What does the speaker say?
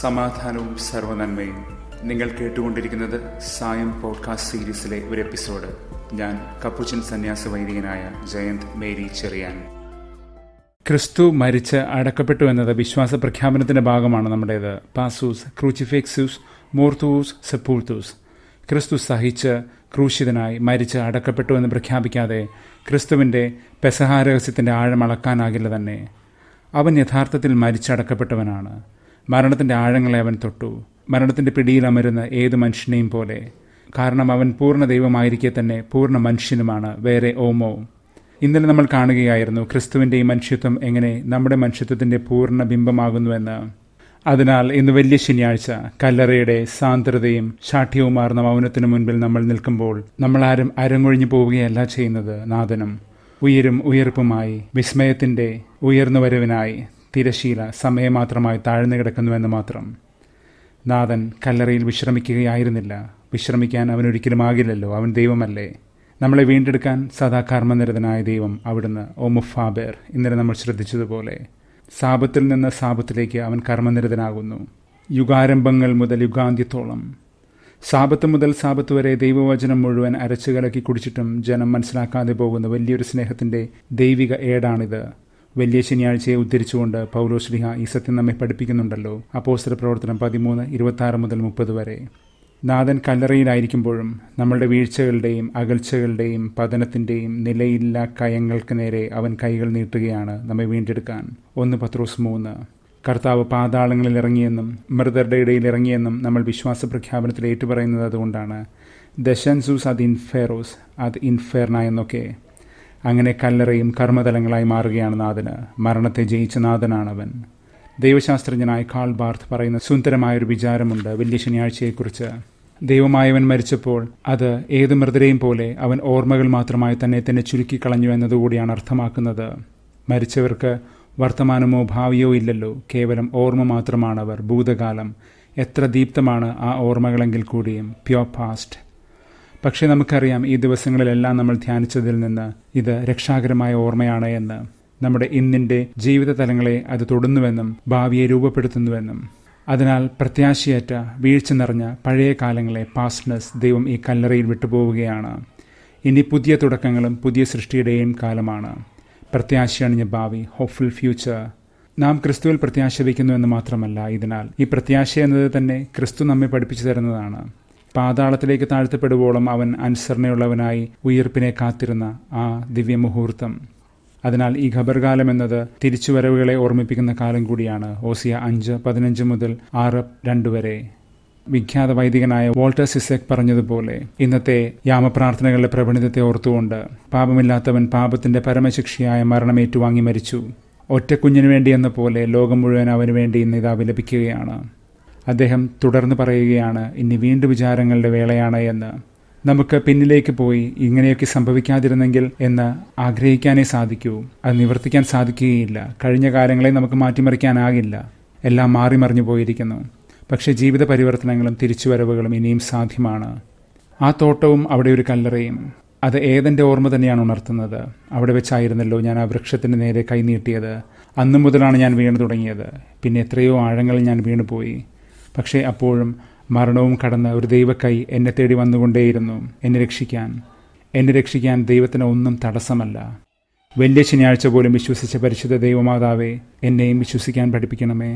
സമാധാനവും സർവനന്മയും നിങ്ങൾ കേട്ടുകൊണ്ടിരിക്കുന്നത് സായം പോഡ്കാസ്റ്റ് സീരീസിലെ ഒരു എപ്പിസോഡ് ഞാൻ കപ്പുച്ചൻ സന്യാസ വൈദികനായ ജയന്ത് മേരി ചെറിയാൻ ക്രിസ്തു മരിച്ച് അടക്കപ്പെട്ടു എന്നത് വിശ്വാസ പ്രഖ്യാപനത്തിന്റെ ഭാഗമാണ് നമ്മുടേത് പാസൂസ് ക്രൂച്ചിഫിക്സൂസ് മൂർത്തൂസ് സെപ്പൂൾത്തൂസ് ക്രിസ്തു സഹിച്ച് ക്രൂശിതനായി മരിച്ച് അടക്കപ്പെട്ടു എന്ന് പ്രഖ്യാപിക്കാതെ ക്രിസ്തുവിൻ്റെ പെസഹാരഹസ്യത്തിൻ്റെ ആഴം അളക്കാനാകില്ല തന്നെ അവൻ യഥാർത്ഥത്തിൽ മരിച്ചടക്കപ്പെട്ടവനാണ് മരണത്തിൻ്റെ ആഴങ്ങളെ അവൻ തൊട്ടു മരണത്തിൻ്റെ പിടിയിൽ അമരുന്ന ഏത് മനുഷ്യനെയും പോലെ കാരണം അവൻ പൂർണ്ണ ദൈവമായിരിക്കെ തന്നെ പൂർണ്ണ മനുഷ്യനുമാണ് വേറെ ഓമോ ഇന്നലെ നമ്മൾ കാണുകയായിരുന്നു ക്രിസ്തുവിൻ്റെ ഈ മനുഷ്യത്വം എങ്ങനെ നമ്മുടെ മനുഷ്യത്വത്തിൻ്റെ പൂർണ്ണ ബിംബമാകുന്നുവെന്ന് അതിനാൽ ഇന്ന് വലിയ ശനിയാഴ്ച കല്ലറയുടെ സാന്ദ്രതയും ശാഠ്യവുമാർന്ന മൗനത്തിനു മുൻപിൽ നമ്മൾ നിൽക്കുമ്പോൾ നമ്മളാരും അരങ്ങൊഴിഞ്ഞു പോവുകയല്ല ചെയ്യുന്നത് നാഥനും ഉയരും ഉയർപ്പുമായി വിസ്മയത്തിൻ്റെ ഉയർന്നു വരവിനായി തിരശീല സമയം മാത്രമായി താഴ്ന്നു കിടക്കുന്നുവെന്ന് മാത്രം നാഥൻ കല്ലറയിൽ വിശ്രമിക്കുകയായിരുന്നില്ല വിശ്രമിക്കാൻ അവൻ ഒരിക്കലും ആകില്ലല്ലോ അവൻ ദൈവമല്ലേ നമ്മളെ വീണ്ടെടുക്കാൻ സദാ കർമ്മനിരതനായ ദൈവം അവിടുന്ന് ഓ മുഫാബേർ ഇന്നലെ നമ്മൾ ശ്രദ്ധിച്ചതുപോലെ സാപത്തിൽ നിന്ന് സാപത്തിലേക്ക് അവൻ കർമ്മനിരതനാകുന്നു യുഗാരംഭങ്ങൾ മുതൽ യുഗാന്ത്യത്തോളം സാപത്ത് മുതൽ സാപത്ത് വരെ ദൈവവചനം മുഴുവൻ അരച്ചു കലക്കി കുടിച്ചിട്ടും ജനം മനസ്സിലാക്കാതെ പോകുന്ന വലിയൊരു സ്നേഹത്തിൻ്റെ ദൈവിക ഏടാണിത് വലിയ ശനിയാഴ്ചയെ ഉദ്ധരിച്ചുകൊണ്ട് പൗലോ ശ്രീഹ ഈ സത്യം നമ്മെ പഠിപ്പിക്കുന്നുണ്ടല്ലോ അപ്പോസ്റ്റർ പ്രവർത്തനം പതിമൂന്ന് ഇരുപത്തി മുതൽ മുപ്പത് വരെ നാഥൻ കല്ലറയിലായിരിക്കുമ്പോഴും നമ്മളുടെ വീഴ്ചകളുടെയും അകൽച്ചകളുടെയും പതനത്തിൻ്റെയും നിലയില്ലാ കയങ്ങൾക്ക് നേരെ അവൻ കൈകൾ നീട്ടുകയാണ് നമ്മെ വീണ്ടെടുക്കാൻ ഒന്ന് പത്രോസ് മൂന്ന് കർത്താവ് പാതാളങ്ങളിൽ ഇറങ്ങിയെന്നും മൃതരുടെ ഇടയിൽ ഇറങ്ങിയെന്നും നമ്മൾ വിശ്വാസ പ്രഖ്യാപനത്തിൽ ഏറ്റുപറയുന്നത് അതുകൊണ്ടാണ് ദശൻസൂസ് അത് ഇൻഫേറോസ് അത് ഇൻഫേർണ എന്നൊക്കെ അങ്ങനെ കല്ലറയും കർമ്മതലങ്ങളായി മാറുകയാണ് നാഥന് മരണത്തെ ജയിച്ച നാഥനാണവൻ ദൈവശാസ്ത്രജ്ഞനായ കാൾ ബാർത്ത് പറയുന്ന സുന്ദരമായൊരു വിചാരമുണ്ട് വലിയ ശനിയാഴ്ചയെക്കുറിച്ച് ദൈവമായവൻ മരിച്ചപ്പോൾ അത് ഏത് മൃതരെയും പോലെ അവൻ ഓർമ്മകൾ മാത്രമായി തന്നെ തന്നെ ചുരുക്കിക്കളഞ്ഞു എന്നതുകൂടിയാണ് അർത്ഥമാക്കുന്നത് മരിച്ചവർക്ക് വർത്തമാനമോ ഭാവിയോ ഇല്ലല്ലോ കേവലം ഓർമ്മ മാത്രമാണവർ ഭൂതകാലം എത്ര ദീപ്തമാണ് ആ ഓർമ്മകളെങ്കിൽ കൂടിയും പ്യോർ പാസ്റ്റ് പക്ഷേ നമുക്കറിയാം ഈ ദിവസങ്ങളിലെല്ലാം നമ്മൾ ധ്യാനിച്ചതിൽ നിന്ന് ഇത് രക്ഷാകരമായ ഓർമ്മയാണ് എന്ന് നമ്മുടെ ഇന്നിന്റെ ജീവിത തലങ്ങളെ അത് തൊടുന്നുവെന്നും ഭാവിയെ രൂപപ്പെടുത്തുന്നുവെന്നും അതിനാൽ പ്രത്യാശയറ്റ വീഴ്ച നിറഞ്ഞ പഴയ കാലങ്ങളെ പാസ്റ്റ്നസ് ദൈവം ഈ കല്ലറയിൽ വിട്ടുപോവുകയാണ് ഇനി പുതിയ തുടക്കങ്ങളും പുതിയ സൃഷ്ടിയുടെയും കാലമാണ് പ്രത്യാശയണിഞ്ഞ ഭാവി ഹോപ്പ്ഫുൾ ഫ്യൂച്ചർ നാം ക്രിസ്തുവിൽ പ്രത്യാശ വയ്ക്കുന്നു എന്ന് മാത്രമല്ല ഇതിനാൽ ഈ പ്രത്യാശ എന്നത് തന്നെ ക്രിസ്തു നമ്മെ പഠിപ്പിച്ചു തരുന്നതാണ് പാതാളത്തിലേക്ക് താഴ്ത്തപ്പെടുവോളം അവൻ അനുസരണയുള്ളവനായി ഉയർപ്പിനെ കാത്തിരുന്ന ആ ദിവ്യമുഹൂർത്തം അതിനാൽ ഈ ഖബർകാലം എന്നത് തിരിച്ചുവരവുകളെ ഓർമ്മിപ്പിക്കുന്ന കാലം കൂടിയാണ് ഓസിയ അഞ്ച് പതിനഞ്ച് മുതൽ ആറ് രണ്ട് വരെ വിഖ്യാത വൈദികനായ വോൾട്ടർ സിസെക് പറഞ്ഞതുപോലെ ഇന്നത്തെ യാമപ്രാർത്ഥനകളുടെ പ്രവണിതത്തെ ഓർത്തുകൊണ്ട് പാപമില്ലാത്തവൻ പാപത്തിന്റെ പരമശിക്ഷയായ മരണം ഏറ്റുവാങ്ങി മരിച്ചു ഒറ്റക്കുഞ്ഞിനു വേണ്ടി എന്ന പോലെ ലോകം മുഴുവൻ അവന് വേണ്ടി ഇന്ന് ഇതാ വിലപിക്കുകയാണ് അദ്ദേഹം തുടർന്ന് പറയുകയാണ് ഇനി വീണ്ടും വിചാരങ്ങളുടെ വേളയാണ് എന്ന് നമുക്ക് പിന്നിലേക്ക് പോയി ഇങ്ങനെയൊക്കെ സംഭവിക്കാതിരുന്നെങ്കിൽ എന്ന് ആഗ്രഹിക്കാനേ സാധിക്കൂ അത് നിവർത്തിക്കാൻ സാധിക്കുകയില്ല കഴിഞ്ഞ കാര്യങ്ങളെ നമുക്ക് മാറ്റിമറിക്കാനാകില്ല എല്ലാം മാറിമറിഞ്ഞു പോയിരിക്കുന്നു പക്ഷേ ജീവിത പരിവർത്തനങ്ങളും തിരിച്ചുവരവുകളും ഇനിയും സാധ്യമാണ് ആ തോട്ടവും അവിടെ ഒരു കല്ലറയും അത് ഏതെൻ്റെ ഓർമ്മ തന്നെയാണ് ഉണർത്തുന്നത് അവിടെ വെച്ചായിരുന്നല്ലോ ഞാൻ ആ വൃക്ഷത്തിന് നേരെ കൈനീട്ടിയത് അന്നു മുതലാണ് ഞാൻ വീണു തുടങ്ങിയത് പിന്നെ എത്രയോ ആഴങ്ങളിൽ ഞാൻ വീണുപോയി പക്ഷേ അപ്പോഴും മരണവും കടന്ന് ഒരു ദൈവക്കൈ എന്നെ തേടി വന്നുകൊണ്ടേയിരുന്നു എന്നെ രക്ഷിക്കാൻ എന്നെ രക്ഷിക്കാൻ ദൈവത്തിന് ഒന്നും തടസ്സമല്ല വലിയ ശനിയാഴ്ച പോലും വിശ്വസിച്ച പരിശുദ്ധ ദൈവമാതാവേ എന്നെയും വിശ്വസിക്കാൻ പഠിപ്പിക്കണമേ